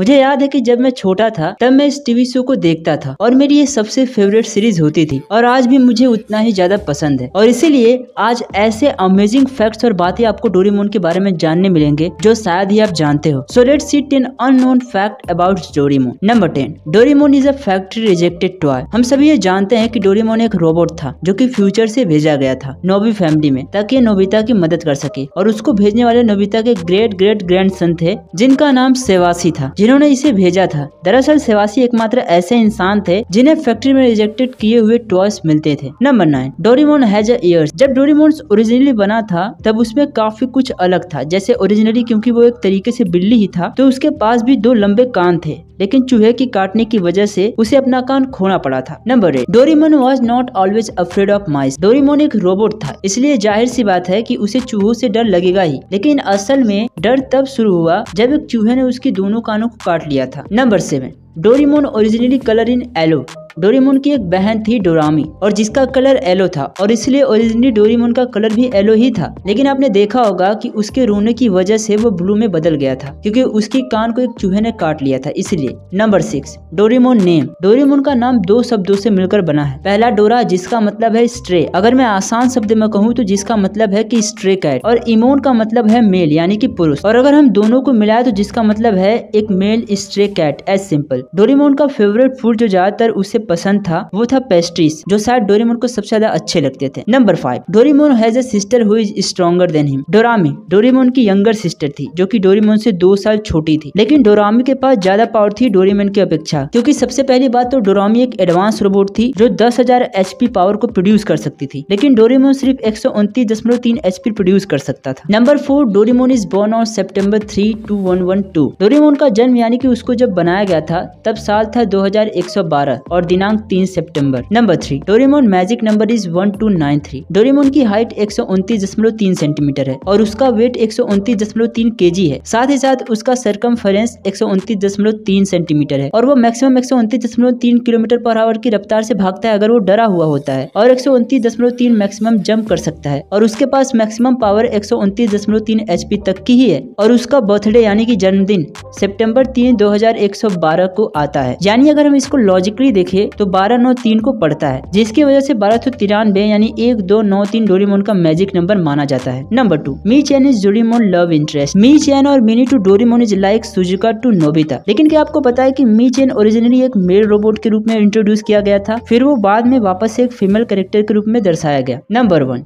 मुझे याद है कि जब मैं छोटा था तब मैं इस टीवी शो को देखता था और मेरी ये सबसे फेवरेट सीरीज होती थी और आज भी मुझे उतना ही ज्यादा पसंद है और इसीलिए आज ऐसे अमेजिंग फैक्ट्स और बातें आपको डोरीमोन के बारे में जानने मिलेंगे जो शायद ही आप जानते हो so let see ten unknown fact about Doraemon number ten Doraemon is a factory rejected toy हम सभी ये जानते हैं की डोरीमोन एक रोबोट था जो की फ्यूचर से भेजा गया था नोबी फैमिली में ताकि नोबिता की मदद कर सके और उसको भेजने वाले नोबिता के ग्रेट ग्रेट ग्रैंड सन थे जिनका नाम सेवासी था जिन्होंने इसे भेजा था दरअसल सेवासी एकमात्र ऐसे इंसान थे जिन्हें फैक्ट्री में रिजेक्टेड किए हुए टॉयस मिलते थे number nine Doraemon has ears जब डोरीमोन ओरिजिनली बना था तब उसमें काफी कुछ अलग था जैसे ओरिजिनली क्यूँकी वो एक तरीके ऐसी बिल्ली ही था तो उसके पास भी दो लंबे कान थे लेकिन चूहे की काटने की वजह से उसे अपना कान खोना पड़ा था number eight Doraemon was not always afraid of mice Doraemon एक रोबोट था इसलिए जाहिर सी बात है की उसे चूहों से डर लगेगा ही लेकिन असल में डर तब शुरू हुआ जब एक चूहे ने उसके दोनों कानों को काट लिया था number seven Doraemon originally colour in yellow Doraemon की एक बहन थी डोरामी और जिसका कलर येलो था और इसलिए ओरिजिनली डोरीमोन का कलर भी येलो ही था लेकिन आपने देखा होगा कि उसके रोने की वजह से वो ब्लू में बदल गया था क्योंकि उसकी कान को एक चूहे ने काट लिया था इसलिए number six Doraemon name Doraemon का नाम दो शब्दों से मिलकर बना है पहला डोरा जिसका मतलब है स्ट्रे अगर मैं आसान शब्द में कहूँ तो जिसका मतलब है की स्ट्रे कैट और इमोन का मतलब है मेल यानी की पुरुष और अगर हम दोनों को मिलाए तो जिसका मतलब है एक male stray cat as simple Doraemon का फेवरेट फूड जो ज्यादातर उसे पसंद था वो था पेस्ट्रीज जो शायद डोरेमोन को सबसे ज्यादा अच्छे लगते थे number five Doraemon has a sister who is stronger than him Dorami Doraemon की यंगर सिस्टर थी जो की डोरेमोन से दो साल छोटी थी लेकिन डोरामी के पास ज्यादा पावर थी डोरेमोन की अपेक्षा क्योंकि सबसे पहली बात तो डोरामी एक एडवांस रोबोट थी जो दस हजार पावर को प्रोड्यूस कर सकती थी लेकिन डोरेमोन सिर्फ एक सौ उनतीस प्रोड्यूस कर सकता था number four Doraemon is born on September three two one one two Doraemon का जन्म यानी कि उसको जब बनाया गया था तब साल था बारह और दिनांक तीन सितंबर number three Doraemon magic number is one two nine three Doraemon की हाइट एक सौ उनतीस दशमलव तीन सेंटीमीटर है और उसका वेट एक सौ उनतीस दशमलव तीन के जी है साथ ही साथ उसका सरकम फरेंस एक सौ उनतीस दशमलव तीन सेंटीमीटर है और वो मैक्सिमम एक सौ उन्तीस दशमलव तीन किलोमीटर पर आवर की रफ्तार से भागता है अगर वो डरा हुआ होता है और एक सौ उनतीस दशमलव तीन मैक्सिमम जंप कर सकता है और उसके पास मैक्सिमम पावर एक सौ उनतीस दशमलव तीन एच पी तक की ही है और उसका बर्थडे यानी कि जन्मदिन सितंबर तीन दो हजार एक सौ बारह को आता है यानी अगर हम इसको लॉजिकली देखें है तो बारह नौ तीन को पड़ता है जिसकी वजह से बारह सौ तिरानवे यानी एक दो नौ तीन डोरीमोन का मैजिक नंबर माना जाता है number two Mi chan is Doraemon love interest Mi chan और mini to Doraemon is like Shizuka to Nobita लेकिन क्या आपको पता है की मी चैन ओरिजिनली एक मेल रोबोट के रूप में इंट्रोड्यूस किया गया था फिर वो बाद में वापस एक फीमेल कैरेक्टर के रूप में दर्शाया गया नंबर वन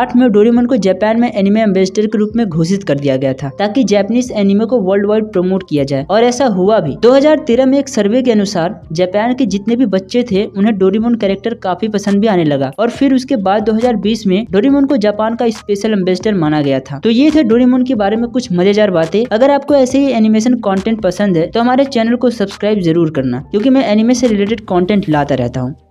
आठ में डोरीमोन को जापान में एनिमे एम्बेसडर के रूप में घोषित कर दिया गया था ताकि जापानीज एनिमे को वर्ल्ड वाइड प्रमोट किया जाए और ऐसा हुआ भी 2013 में एक सर्वे के अनुसार जापान के जितने भी बच्चे थे उन्हें डोरीमोन कैरेक्टर काफी पसंद भी आने लगा और फिर उसके बाद 2020 में डोरीमोन को जापान का स्पेशल एम्बेसडर माना गया था तो ये थे डोरीमोन के बारे में कुछ मजेदार बातें अगर आपको ऐसे ही एनिमेशन कॉन्टेंट पसंद है तो हमारे चैनल को सब्सक्राइब जरूर करना क्यूँकी मैं एनिमे से रिलेटेड कॉन्टेंट लाता रहता हूँ